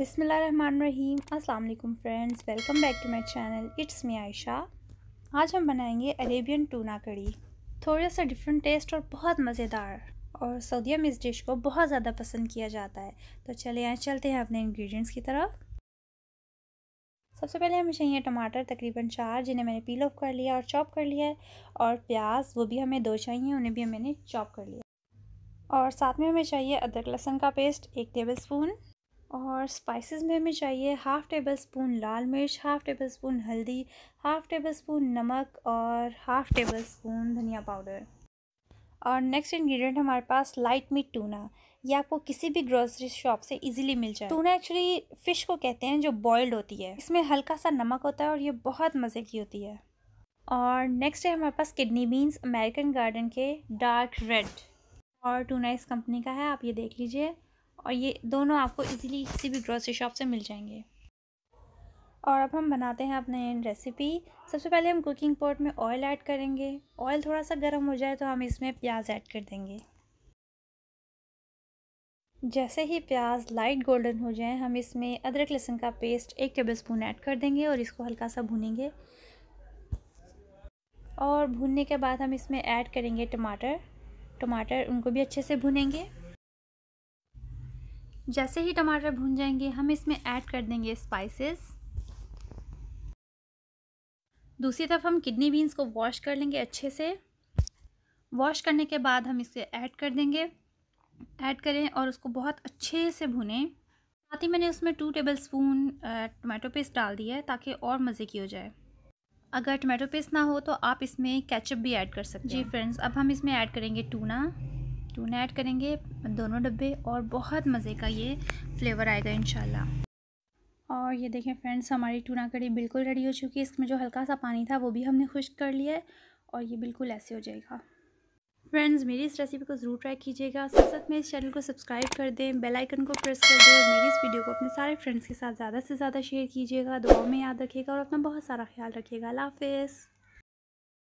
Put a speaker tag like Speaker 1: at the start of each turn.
Speaker 1: अस्सलाम वालेकुम friends welcome back to my channel it's me Ayesha आज हम बनाएंगे अरेबियन टूना कड़ी थोड़ा सा डिफरेंट टेस्ट और बहुत मज़ेदार और सऊदीया में इस डिश को बहुत ज़्यादा पसंद किया जाता है तो चले आज चलते हैं अपने इंग्रेडिएंट्स की तरफ सबसे पहले हमें चाहिए टमाटर तकरीबन चार जिन्हें मैंने पील ऑफ कर लिया और चॉप कर लिया है और प्याज वो भी हमें दो चाहिए उन्हें भी मैंने चॉप कर लिया और साथ में हमें चाहिए अदरक लहसुन का पेस्ट एक टेबल स्पून और स्पाइसेस में हमें चाहिए हाफ़ टेबल स्पून लाल मिर्च हाफ़ टेबल स्पून हल्दी हाफ़ टेबल स्पून नमक और हाफ़ टेबल स्पून धनिया पाउडर और नेक्स्ट इंग्रेडिएंट हमारे पास लाइट मीट टूना ये आपको किसी भी ग्रोसरी शॉप से इजीली मिल जाए टूना एक्चुअली फ़िश को कहते हैं जो बॉयल्ड होती है इसमें हल्का सा नमक होता है और ये बहुत मज़े की होती है और नेक्स्ट है हमारे पास किडनी बीन्स अमेरिकन गार्डन के डार्क रेड और टूना इस कंपनी का है आप ये देख लीजिए और ये दोनों आपको इजीली किसी भी ग्रोसरी शॉप से मिल जाएंगे और अब हम बनाते हैं अपने रेसिपी सबसे पहले हम कुकिंग पॉट में ऑयल ऐड करेंगे ऑयल थोड़ा सा गर्म हो जाए तो हम इसमें प्याज ऐड कर देंगे जैसे ही प्याज लाइट गोल्डन हो जाए हम इसमें अदरक लहसुन का पेस्ट एक टेबलस्पून ऐड कर देंगे और इसको हल्का सा भूनेंगे और भूनने के बाद हम इसमें ऐड करेंगे टमाटर टमाटर उनको भी अच्छे से भुनेंगे जैसे ही टमाटर भून जाएंगे हम इसमें ऐड कर देंगे स्पाइसेस दूसरी तरफ हम किडनी बीन्स को वॉश कर लेंगे अच्छे से वॉश करने के बाद हम इसे ऐड कर देंगे ऐड करें और उसको बहुत अच्छे से भुनें साथ ही मैंने उसमें two tablespoon tomato paste डाल दिया है ताकि और मज़े की हो जाए अगर टमाटो पेस्ट ना हो तो आप इसमें कैचअप भी ऐड कर सकते हैं जी फ्रेंड्स अब हम इसमें ऐड करेंगे टूना जैतून ऐड करेंगे दोनों डब्बे और बहुत मज़े का ये फ्लेवर आएगा इन और ये देखें फ्रेंड्स हमारी टूना कड़ी बिल्कुल रेडी हो चुकी है इसमें जो हल्का सा पानी था वो भी हमने खुश कर लिया है और ये बिल्कुल ऐसे हो जाएगा फ्रेंड्स मेरी इस रेसिपी को ज़रूर ट्राई कीजिएगा साथ साथ मेरे इस चैनल को सब्सक्राइब कर दें बेल आइकन को प्रेस कर दें और मेरी इस वीडियो को अपने सारे फ्रेंड्स के साथ ज़्यादा से ज़्यादा शेयर कीजिएगा दुआओं में याद रखिएगा और अपना बहुत सारा ख्याल रखिएगा अल्लाह हाफिज़